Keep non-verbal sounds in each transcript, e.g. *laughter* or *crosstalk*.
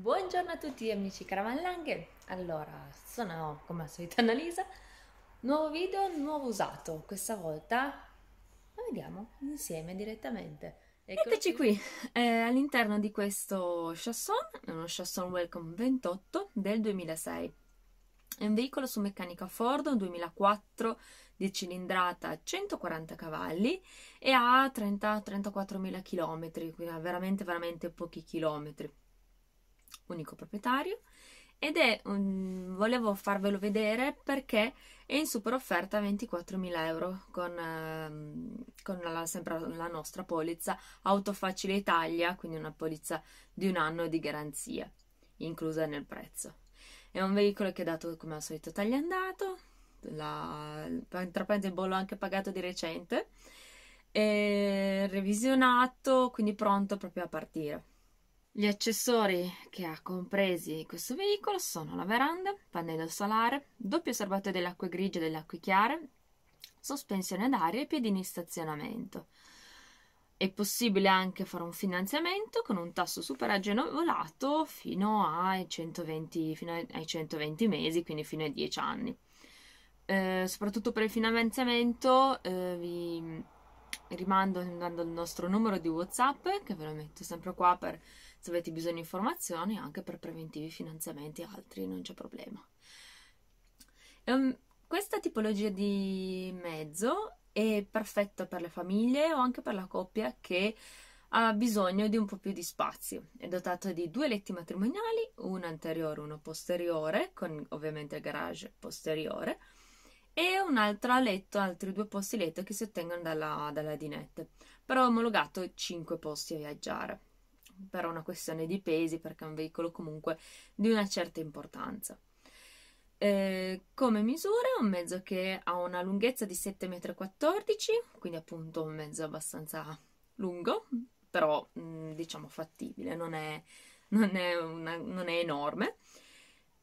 Buongiorno a tutti amici caravanlanghe, allora sono come al solito Annalisa, nuovo video, nuovo usato, questa volta lo vediamo insieme direttamente. Eccoci, Eccoci qui, eh, all'interno di questo Chasson, uno Chasson Welcome 28 del 2006, è un veicolo su meccanica Ford 2004 di cilindrata 140 cavalli e ha 30-34 mila chilometri, quindi ha veramente veramente pochi chilometri unico proprietario ed è, un, volevo farvelo vedere perché è in super offerta 24.000 euro con, ehm, con la, sempre la nostra polizza Autofacile Italia, quindi una polizza di un anno di garanzia inclusa nel prezzo. È un veicolo che è dato come al solito tagliandato, la, intraprende il anche pagato di recente, è revisionato, quindi pronto proprio a partire. Gli accessori che ha compresi questo veicolo sono la veranda, pannello solare, doppio serbatoio delle acque grigie e delle acque chiare, sospensione d'aria e piedini in stazionamento. È possibile anche fare un finanziamento con un tasso super agevolato fino ai, 120, fino ai 120 mesi, quindi fino ai 10 anni. Eh, soprattutto per il finanziamento eh, vi rimando andando il nostro numero di WhatsApp che ve lo metto sempre qua per se avete bisogno di informazioni anche per preventivi finanziamenti e altri, non c'è problema. Um, questa tipologia di mezzo è perfetta per le famiglie o anche per la coppia che ha bisogno di un po' più di spazio. È dotato di due letti matrimoniali, uno anteriore e uno posteriore, con ovviamente il garage posteriore, e un altro letto, altri due posti letto che si ottengono dalla, dalla dinette, però ho omologato 5 posti a viaggiare per una questione di pesi, perché è un veicolo comunque di una certa importanza. Eh, come misura è un mezzo che ha una lunghezza di 7,14 m, quindi appunto un mezzo abbastanza lungo, però mh, mm, diciamo fattibile, non è, non è, una, non è enorme,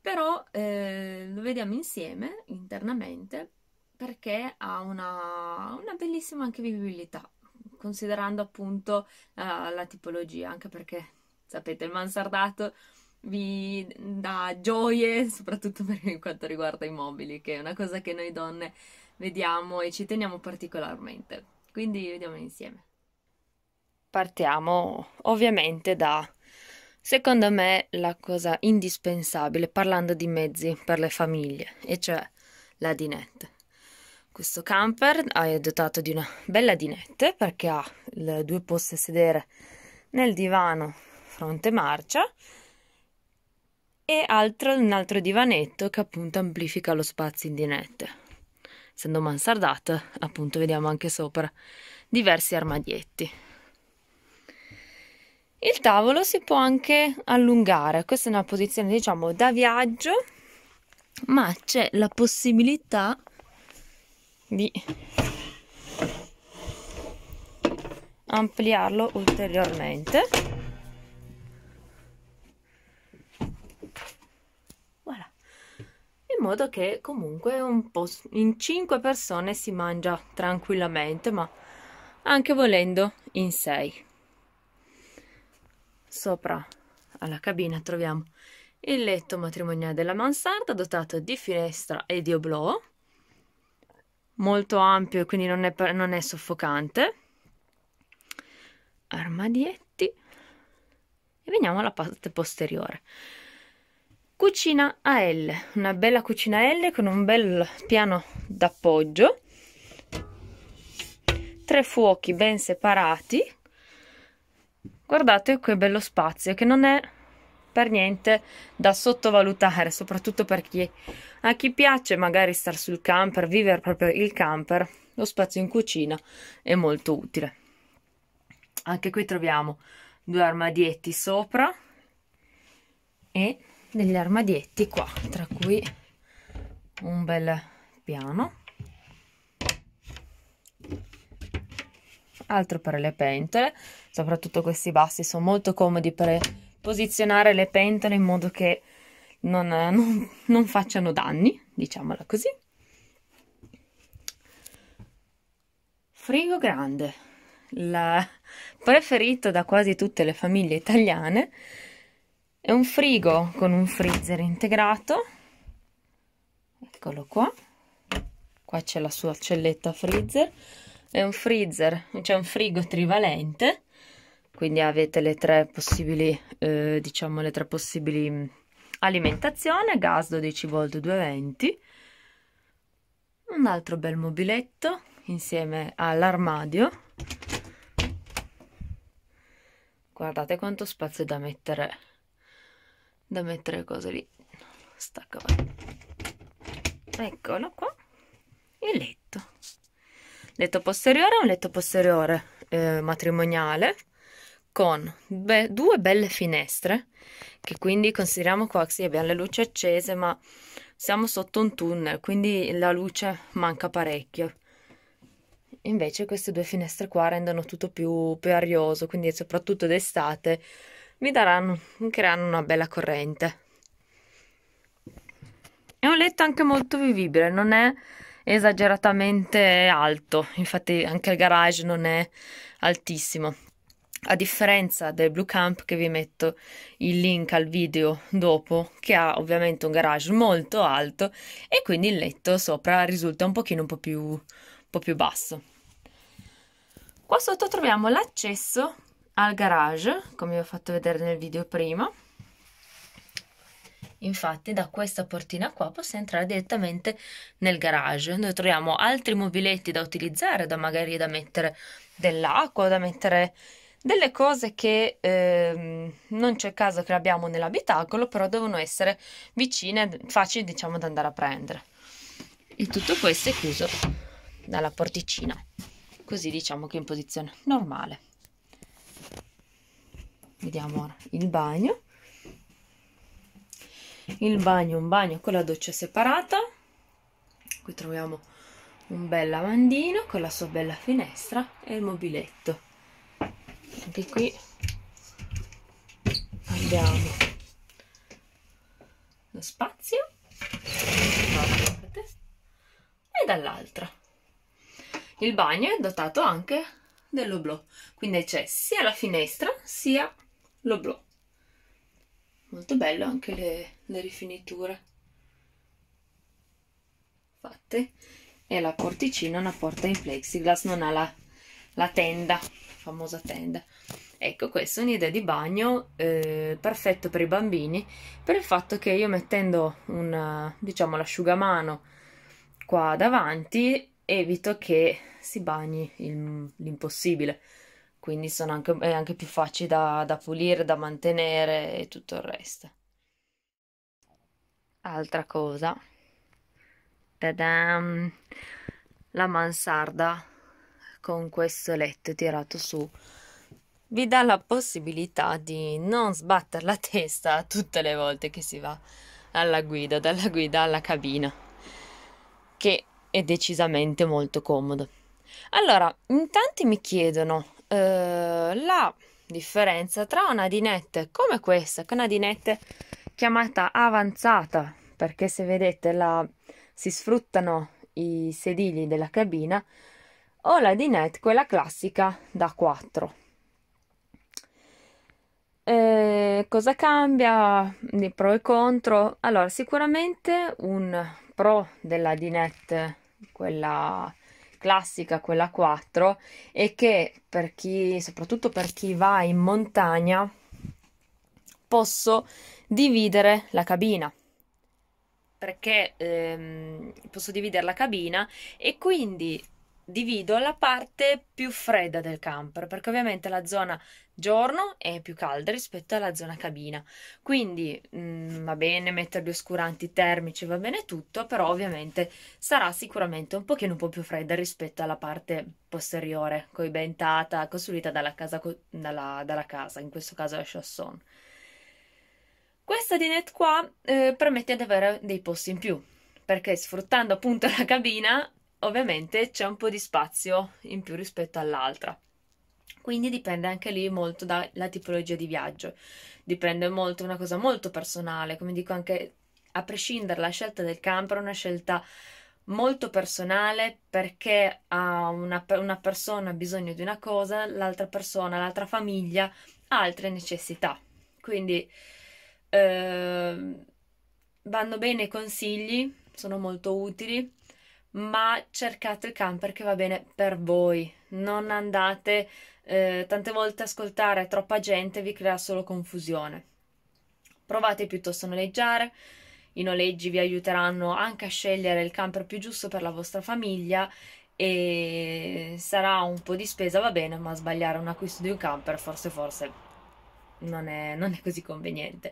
però eh, lo vediamo insieme internamente perché ha una, una bellissima anche vivibilità, considerando appunto uh, la tipologia, anche perché sapete il mansardato vi dà gioie, *laughs* soprattutto per quanto riguarda i mobili, che è una cosa che noi donne vediamo e ci teniamo particolarmente. Quindi vediamo insieme. Partiamo ovviamente da Secondo me la cosa indispensabile parlando di mezzi per le famiglie, e cioè la dinette. Questo camper è dotato di una bella dinette perché ha due poste a sedere nel divano fronte marcia e altro, un altro divanetto che appunto amplifica lo spazio in dinette. Essendo mansardata, appunto vediamo anche sopra diversi armadietti. Il tavolo si può anche allungare, questa è una posizione diciamo da viaggio, ma c'è la possibilità di ampliarlo ulteriormente voilà. in modo che comunque un po in 5 persone si mangia tranquillamente ma anche volendo in 6 sopra alla cabina troviamo il letto matrimoniale della mansarda dotato di finestra e di oblò molto ampio e quindi non è, non è soffocante. Armadietti. E veniamo alla parte posteriore. Cucina a L, una bella cucina a L con un bel piano d'appoggio. Tre fuochi ben separati. Guardate che bello spazio che non è per niente da sottovalutare, soprattutto per chi a chi piace magari stare sul camper, vivere proprio il camper, lo spazio in cucina è molto utile. Anche qui troviamo due armadietti sopra e degli armadietti qua, tra cui un bel piano. Altro per le pentole, soprattutto questi bassi sono molto comodi per posizionare le pentole in modo che non, eh, non, *laughs* non facciano danni, diciamola così. Frigo grande, il preferito da quasi tutte le famiglie italiane, è un frigo con un freezer integrato, eccolo qua, qua c'è la sua celletta freezer, è un freezer, c'è cioè un frigo trivalente quindi avete le tre possibili eh, diciamo le tre possibili mm, alimentazione gas 12 volt 220 un altro bel mobiletto insieme all'armadio guardate quanto spazio da mettere da mettere cose lì stacco eccolo qua il letto letto posteriore un letto posteriore eh, matrimoniale con be- due belle finestre, che quindi consideriamo qua, sì abbiamo le luci accese, ma siamo sotto un tunnel, quindi la luce manca parecchio. Invece queste due finestre qua rendono tutto più, più arioso, quindi soprattutto d'estate mi daranno, mi creeranno una bella corrente. È un letto anche molto vivibile, non è esageratamente alto, infatti anche il garage non è altissimo a differenza del Blue Camp che vi metto il link al video dopo, che ha ovviamente un garage molto alto e quindi il letto sopra risulta un pochino un po' più, un po più basso. Qua sotto troviamo l'accesso al garage, come vi ho fatto vedere nel video prima. Infatti da questa portina qua possiamo entrare direttamente nel garage. Noi troviamo altri mobiletti da utilizzare, da magari da mettere dell'acqua, da mettere delle cose che eh, non c'è caso che abbiamo nell'abitacolo, però devono essere vicine, facili diciamo da andare a prendere. E tutto questo è chiuso dalla porticina, così diciamo che in posizione normale. Vediamo ora il bagno. Il bagno, un bagno con la doccia separata. Qui troviamo un bel lavandino con la sua bella finestra e il mobiletto anche qui abbiamo lo spazio e dall'altra il bagno è dotato anche dell'oblò quindi c'è sia la finestra sia l'oblò molto bello anche le, le rifiniture fatte e la porticina una porta in plexiglass non ha la, la tenda famosa tenda. Ecco, questa è un'idea di bagno eh, perfetto per i bambini, per il fatto che io mettendo un, diciamo, l'asciugamano qua davanti evito che si bagni l'impossibile. Quindi sono anche, è anche più facile da, da pulire, da mantenere e tutto il resto. Altra cosa. Tadam! La mansarda con questo letto tirato su vi dà la possibilità di non sbattere la testa tutte le volte che si va alla guida, dalla guida alla cabina, che è decisamente molto comodo. Allora, in tanti mi chiedono eh, la differenza tra una dinette come questa, che è una dinette chiamata avanzata, perché se vedete la, si sfruttano i sedili della cabina o la dinette, quella classica da 4. Eh, cosa cambia di pro e contro? Allora, sicuramente un pro della dinette, quella classica, quella 4, è che per chi, soprattutto per chi va in montagna, posso dividere la cabina perché ehm, posso dividere la cabina e quindi divido la parte più fredda del camper perché ovviamente la zona giorno è più calda rispetto alla zona cabina quindi mh, mm, va bene mettergli oscuranti termici va bene tutto però ovviamente sarà sicuramente un pochino un po' più fredda rispetto alla parte posteriore coibentata costruita dalla casa, dalla, dalla casa in questo caso la chausson questa dinette qua eh, permette di avere dei posti in più perché sfruttando appunto la cabina ovviamente c'è un po' di spazio in più rispetto all'altra. Quindi dipende anche lì molto dalla tipologia di viaggio, dipende molto, è una cosa molto personale, come dico anche a prescindere la scelta del camper è una scelta molto personale perché a una, una persona ha bisogno di una cosa, l'altra persona, l'altra famiglia ha altre necessità. Quindi eh, vanno bene i consigli, sono molto utili ma cercate il camper che va bene per voi. Non andate eh, tante volte a ascoltare troppa gente, vi crea solo confusione. Provate piuttosto a noleggiare. I noleggi vi aiuteranno anche a scegliere il camper più giusto per la vostra famiglia e sarà un po' di spesa, va bene, ma sbagliare un acquisto di un camper forse forse non è, non è così conveniente.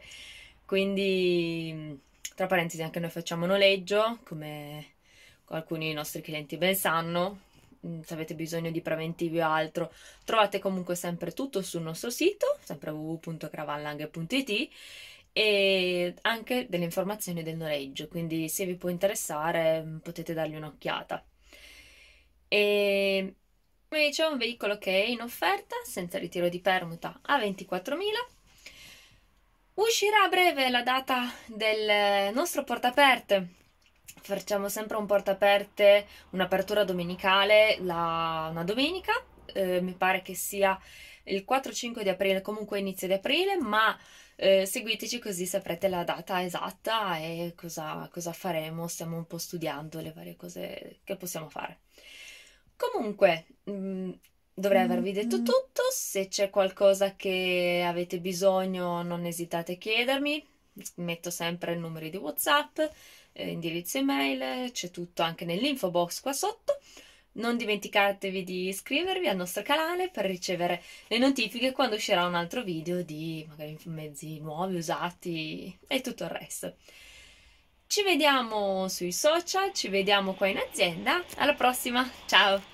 Quindi, tra parentesi, anche noi facciamo noleggio come alcuni dei nostri clienti ben sanno, mm, se avete bisogno di preventivi o altro, trovate comunque sempre tutto sul nostro sito, sempre www.cravanlang.it e anche delle informazioni del noleggio, quindi se vi può interessare mm, potete dargli un'occhiata. E come dicevo, un veicolo che è in offerta senza ritiro di permuta a 24.000. Uscirà a breve la data del eh, nostro portaperte facciamo sempre un porta aperte, un'apertura domenicale, la, una domenica, eh, mi pare che sia il 4-5 di aprile, comunque inizio di aprile, ma eh, seguiteci così saprete la data esatta e cosa, cosa faremo, stiamo un po' studiando le varie cose che possiamo fare. Comunque, mh, mm, dovrei mm-hmm. avervi detto tutto, se c'è qualcosa che avete bisogno non esitate a chiedermi, metto sempre i numeri di Whatsapp eh, indirizzo email, c'è tutto anche nell'info box qua sotto. Non dimenticatevi di iscrivervi al nostro canale per ricevere le notifiche quando uscirà un altro video di magari mezzi nuovi, usati e tutto il resto. Ci vediamo sui social, ci vediamo qua in azienda. Alla prossima, ciao!